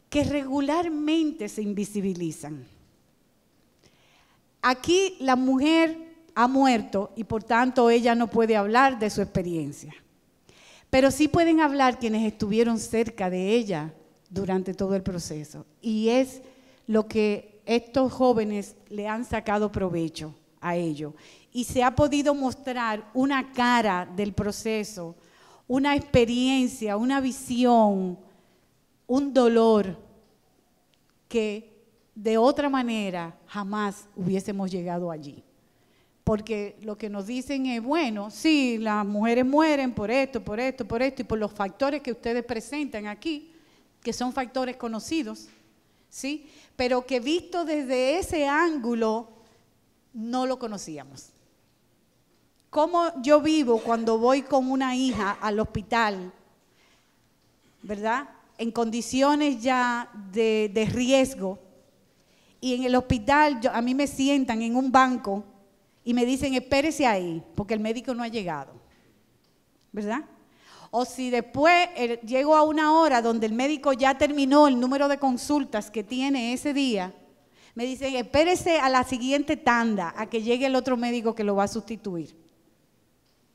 F: que regularmente se invisibilizan. Aquí la mujer ha muerto y por tanto ella no puede hablar de su experiencia. Pero sí pueden hablar quienes estuvieron cerca de ella durante todo el proceso. Y es lo que estos jóvenes le han sacado provecho a ello. Y se ha podido mostrar una cara del proceso una experiencia, una visión, un dolor que de otra manera jamás hubiésemos llegado allí. Porque lo que nos dicen es, bueno, sí, las mujeres mueren por esto, por esto, por esto, y por los factores que ustedes presentan aquí, que son factores conocidos, ¿sí? Pero que visto desde ese ángulo, no lo conocíamos cómo yo vivo cuando voy con una hija al hospital, ¿verdad? En condiciones ya de, riesgo. Y en el hospital a mí me sientan en un banco y me dicen, espérese ahí, porque el médico no ha llegado. ¿Verdad? O si después eh, llego a una hora donde el médico ya terminó el número de consultas que tiene ese día, me dicen, espérese a la siguiente tanda, a que llegue el otro médico que lo va a sustituir.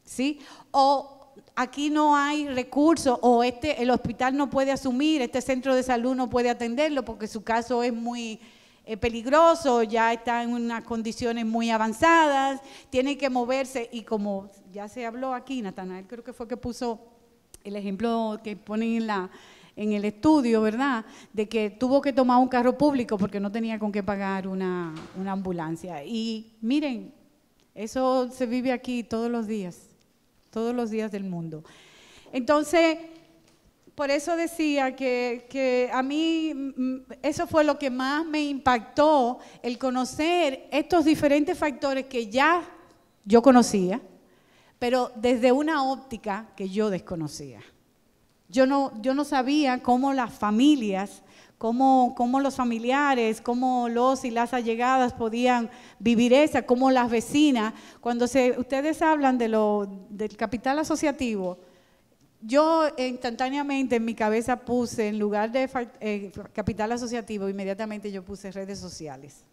F: ¿sí? O aquí no hay recursos, o este, el hospital no puede asumir, este centro de salud no puede atenderlo porque su caso es muy eh, peligroso, ya está en unas condiciones muy avanzadas, tiene que moverse y como ya se habló aquí, Natanael creo que fue que puso el ejemplo que ponen en la, en el estudio, ¿verdad? De que tuvo que tomar un carro público porque no tenía con qué pagar una, una, ambulancia. Y miren, eso se vive aquí todos los días todos los días del mundo. Entonces, por eso decía que, a mí mm, eso fue lo que más me impactó, el conocer estos diferentes factores que ya yo conocía, pero desde una óptica que yo desconocía. Yo no, yo no sabía cómo las familias cómo, los familiares, cómo los y las allegadas podían vivir esa, cómo las vecinas. Cuando se, ustedes hablan de del capital asociativo, yo instantáneamente en mi cabeza puse, en lugar de eh, capital asociativo, inmediatamente yo puse redes sociales.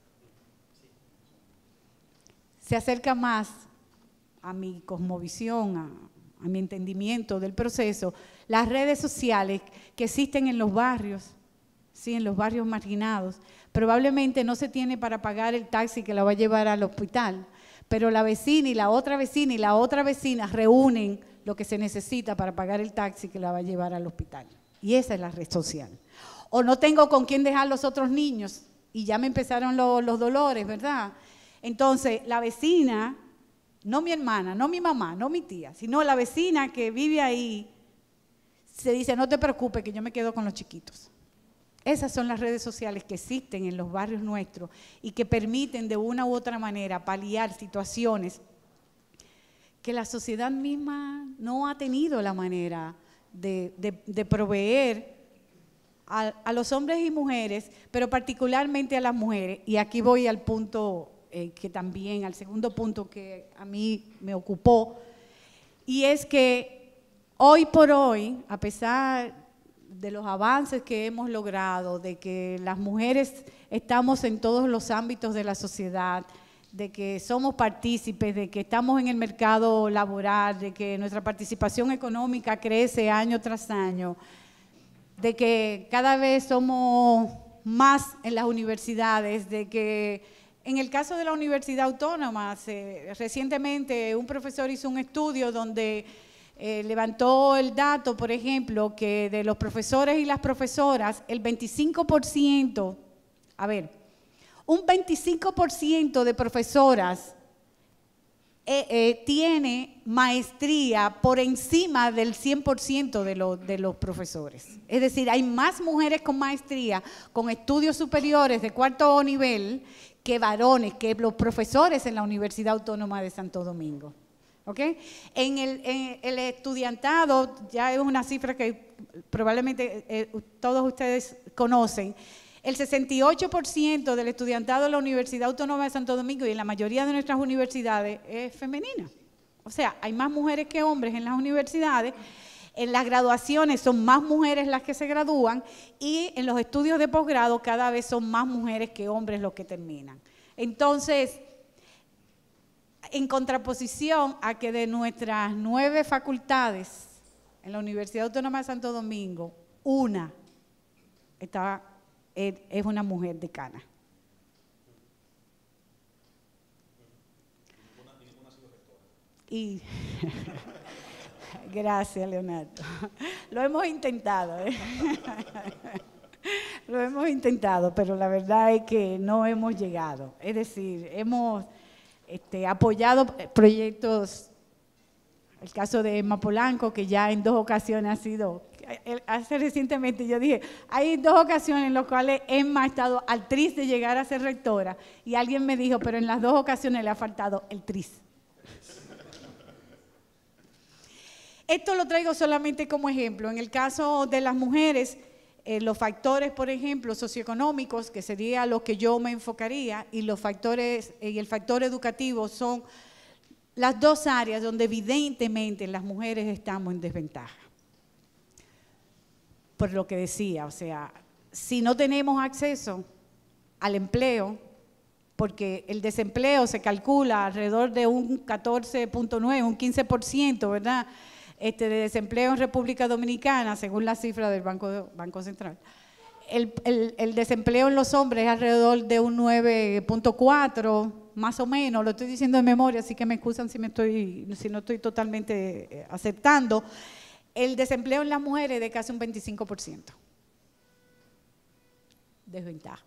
F: Se acerca más a mi cosmovisión, a mi entendimiento del proceso, las redes sociales que existen en los barrios, ¿sí? en los barrios marginados. Probablemente no se tiene para pagar el taxi que la va a llevar al hospital, pero la vecina y la otra vecina y la otra vecina reúnen lo que se necesita para pagar el taxi que la va a llevar al hospital. Y esa es la red social. O no tengo con quién dejar los otros niños y ya me empezaron los dolores, ¿verdad? Entonces, la vecina, no mi hermana, no mi mamá, no mi tía, sino la vecina que vive ahí, se dice, no te preocupes que yo me quedo con los chiquitos. Esas son las redes sociales que existen en los barrios nuestros y que permiten de una u otra manera paliar situaciones que la sociedad misma no ha tenido la manera de, proveer a, los hombres y mujeres, pero particularmente a las mujeres. Y aquí voy al punto eh, que también, al segundo punto que a mí me ocupó, y es que hoy por hoy, a pesar de los avances que hemos logrado, de que las mujeres estamos en todos los ámbitos de la sociedad, de que somos partícipes, de que estamos en el mercado laboral, de que nuestra participación económica crece año tras año, de que cada vez somos más en las universidades, de que en el caso de la Universidad Autónoma, recientemente un profesor hizo un estudio donde eh, levantó el dato, por ejemplo, que de los profesores y las profesoras, el 25%, a ver, un 25% de profesoras eh, eh, tiene maestría por encima del 100% de, de los profesores. Es decir, hay más mujeres con maestría, con estudios superiores de cuarto nivel, que varones, que los profesores en la Universidad Autónoma de Santo Domingo. ¿okay? En, el, estudiantado, ya es una cifra que probablemente eh, todos ustedes conocen, el 68% del estudiantado de la Universidad Autónoma de Santo Domingo y en la mayoría de nuestras universidades es femenina. O sea, hay más mujeres que hombres en las universidades, en las graduaciones son más mujeres las que se gradúan y en los estudios de posgrado cada vez son más mujeres que hombres los que terminan. Entonces, en contraposición a que de nuestras nueve facultades en la Universidad Autónoma de Santo Domingo, una es una mujer decana. Y gracias, Leonardo. Lo hemos intentado, ¿eh? lo hemos intentado, pero la verdad es que no hemos llegado. Es decir, hemos este, ha apoyado eh, proyectos, el caso de Emma Polanco, que ya en dos ocasiones ha sido, eh, hace recientemente yo dije, hay dos ocasiones en las cuales Emma ha estado al tris de llegar a ser rectora, y alguien me dijo, pero en las dos ocasiones le ha faltado el tris. Esto lo traigo solamente como ejemplo. En el caso de las mujeres, eh, los factores, por ejemplo, socioeconómicos, que sería lo que yo me enfocaría, y los factores eh, y el factor educativo son las dos áreas donde evidentemente las mujeres estamos en desventaja. Por lo que decía, o sea, si no tenemos acceso al empleo, porque el desempleo se calcula alrededor de un 14.9, un 15%, ¿verdad? este, de desempleo en República Dominicana, según la cifra del Banco, Banco Central. El, desempleo en los hombres es alrededor de un 9.4, más o menos, lo estoy diciendo de memoria, así que me excusan si, me estoy, si no estoy totalmente eh, aceptando. El desempleo en las mujeres es de casi un 25%. Desventaja.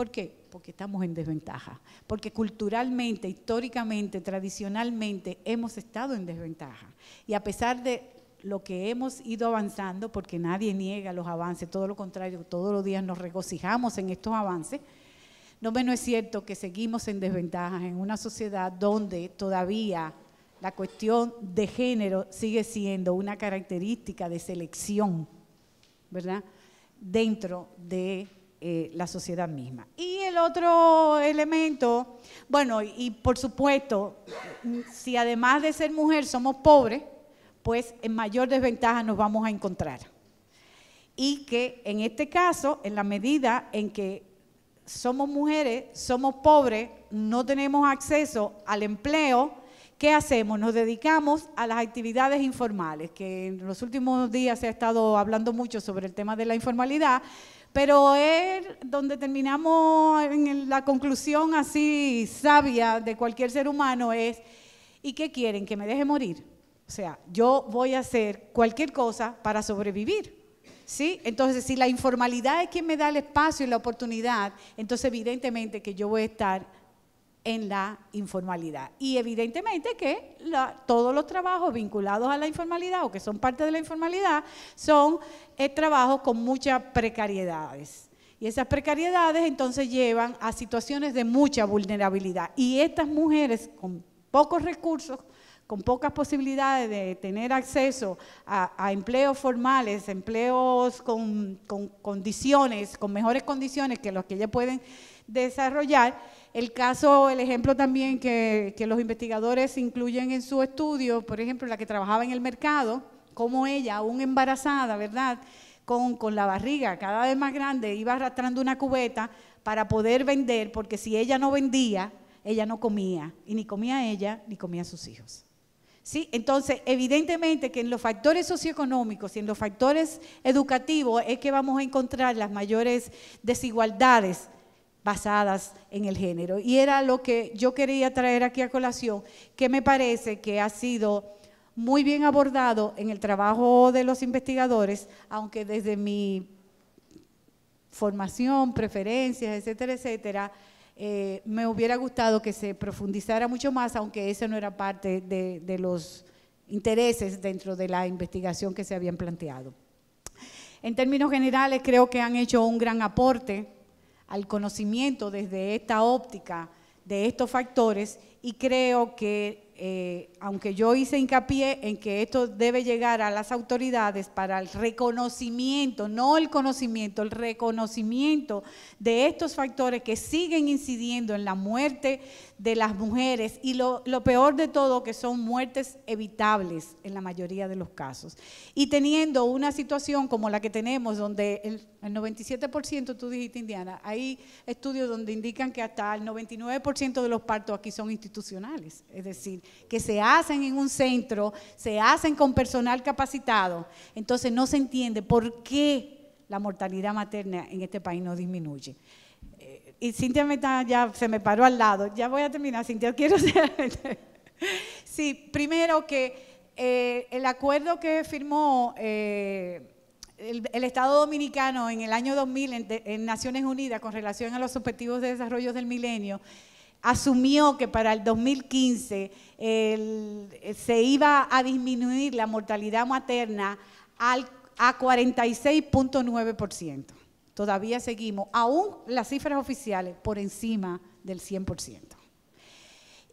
F: ¿Por qué? Porque estamos en desventaja. Porque culturalmente, históricamente, tradicionalmente hemos estado en desventaja. Y a pesar de lo que hemos ido avanzando, porque nadie niega los avances, todo lo contrario, todos los días nos regocijamos en estos avances, no menos es cierto que seguimos en desventaja en una sociedad donde todavía la cuestión de género sigue siendo una característica de selección, ¿verdad? Dentro de eh, la sociedad misma. Y el otro elemento, bueno, y por supuesto, si además de ser mujer somos pobres, pues en mayor desventaja nos vamos a encontrar. Y que en este caso, en la medida en que somos mujeres, somos pobres, no tenemos acceso al empleo, ¿qué hacemos? Nos dedicamos a las actividades informales, que en los últimos días se ha estado hablando mucho sobre el tema de la informalidad. Pero es donde terminamos en la conclusión así sabia de cualquier ser humano es, ¿y qué quieren? ¿Que me deje morir? O sea, yo voy a hacer cualquier cosa para sobrevivir. ¿Sí? Entonces, si la informalidad es quien me da el espacio y la oportunidad, entonces evidentemente que yo voy a estar en la informalidad. Y evidentemente que todos los trabajos vinculados a la informalidad o que son parte de la informalidad son eh, trabajos con muchas precariedades. Y esas precariedades entonces llevan a situaciones de mucha vulnerabilidad. Y estas mujeres con pocos recursos, con pocas posibilidades de tener acceso a, empleos formales, empleos con, con, condiciones, con mejores condiciones que los que ellas pueden desarrollar, el caso, el ejemplo también que, los investigadores incluyen en su estudio, por ejemplo, la que trabajaba en el mercado, como ella, aún embarazada, ¿verdad? Con, la barriga cada vez más grande, iba arrastrando una cubeta para poder vender, porque si ella no vendía, ella no comía, y ni comía ella, ni comía sus hijos. ¿Sí? Entonces, evidentemente que en los factores socioeconómicos y en los factores educativos es que vamos a encontrar las mayores desigualdades basadas en el género. Y era lo que yo quería traer aquí a colación, que me parece que ha sido muy bien abordado en el trabajo de los investigadores, aunque desde mi formación, preferencias, etcétera, etcétera, eh, me hubiera gustado que se profundizara mucho más, aunque eso no era parte de, de los intereses dentro de la investigación que se habían planteado. En términos generales, creo que han hecho un gran aporte al conocimiento desde esta óptica de estos factores y creo que, eh, aunque yo hice hincapié en que esto debe llegar a las autoridades para el reconocimiento, no el conocimiento, el reconocimiento de estos factores que siguen incidiendo en la muerte de las mujeres y lo, peor de todo que son muertes evitables en la mayoría de los casos. Y teniendo una situación como la que tenemos, donde el, el 97%, tú dijiste Indiana, hay estudios donde indican que hasta el 99% de los partos aquí son institucionales, es decir, que se hacen en un centro, se hacen con personal capacitado, entonces no se entiende por qué la mortalidad materna en este país no disminuye y Cintia ya se me paró al lado. Ya voy a terminar, Cintia, quiero sí, primero que eh, el acuerdo que firmó eh, el, Estado Dominicano en el año 2000 en, Naciones Unidas con relación a los objetivos de desarrollo del milenio, asumió que para el 2015 se iba a disminuir la mortalidad materna al, a 46.9% todavía seguimos, aún las cifras oficiales, por encima del 100%.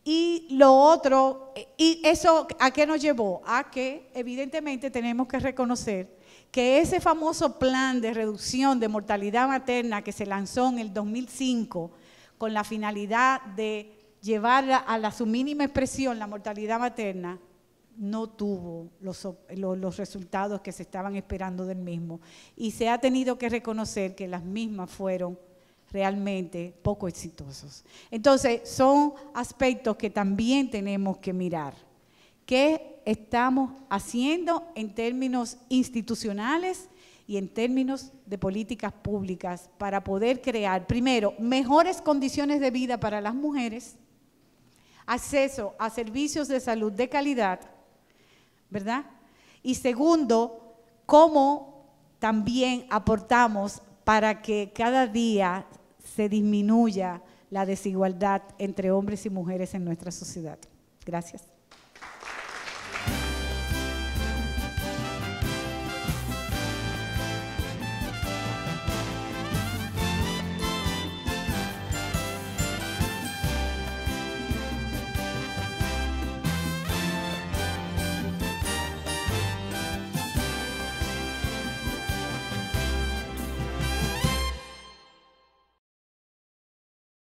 F: Y lo otro, eh, ¿y eso a qué nos llevó? A que evidentemente tenemos que reconocer que ese famoso plan de reducción de mortalidad materna que se lanzó en el 2005 con la finalidad de llevar a la su mínima expresión la mortalidad materna, no tuvo los, los, resultados que se estaban esperando del mismo y se ha tenido que reconocer que las mismas fueron realmente poco exitosos. Entonces, son aspectos que también tenemos que mirar. ¿Qué estamos haciendo en términos institucionales y en términos de políticas públicas para poder crear, primero, mejores condiciones de vida para las mujeres, acceso a servicios de salud de calidad, ¿verdad? Y segundo, cómo también aportamos para que cada día se disminuya la desigualdad entre hombres y mujeres en nuestra sociedad. Gracias.